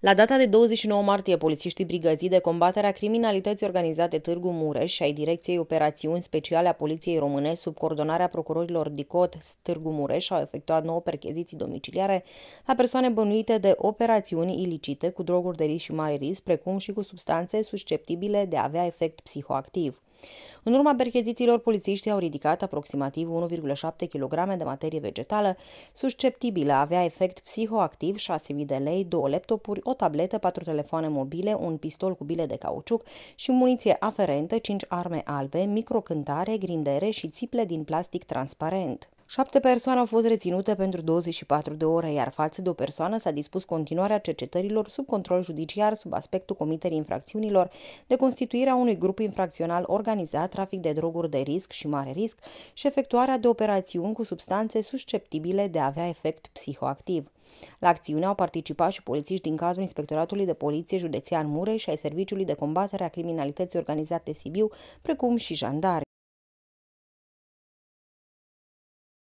La data de 29 martie, polițiștii brigăzii de combaterea criminalității organizate Târgu Mureș și ai Direcției Operațiuni Speciale a Poliției Române, sub coordonarea procurorilor DICOT Târgu Mureș, au efectuat nouă percheziții domiciliare la persoane bănuite de operațiuni ilicite cu droguri de risc și mare risc, precum și cu substanțe susceptibile de a avea efect psihoactiv. În urma perchezițiilor, polițiștii au ridicat aproximativ 1,7 kg de materie vegetală susceptibilă a avea efect psihoactiv, 6.000 de lei, două laptopuri, o tabletă, patru telefoane mobile, un pistol cu bile de cauciuc și muniție aferentă, cinci arme albe, microcântare, grindere și țiple din plastic transparent. Șapte persoane au fost reținute pentru 24 de ore, iar față de o persoană s-a dispus continuarea cercetărilor sub control judiciar sub aspectul comiterii infracțiunilor de constituirea unui grup infracțional organizat, trafic de droguri de risc și mare risc și efectuarea de operațiuni cu substanțe susceptibile de a avea efect psihoactiv. La acțiune au participat și polițiști din cadrul Inspectoratului de Poliție Județean Mureș și ai Serviciului de Combatere a Criminalității Organizate Sibiu, precum și jandari.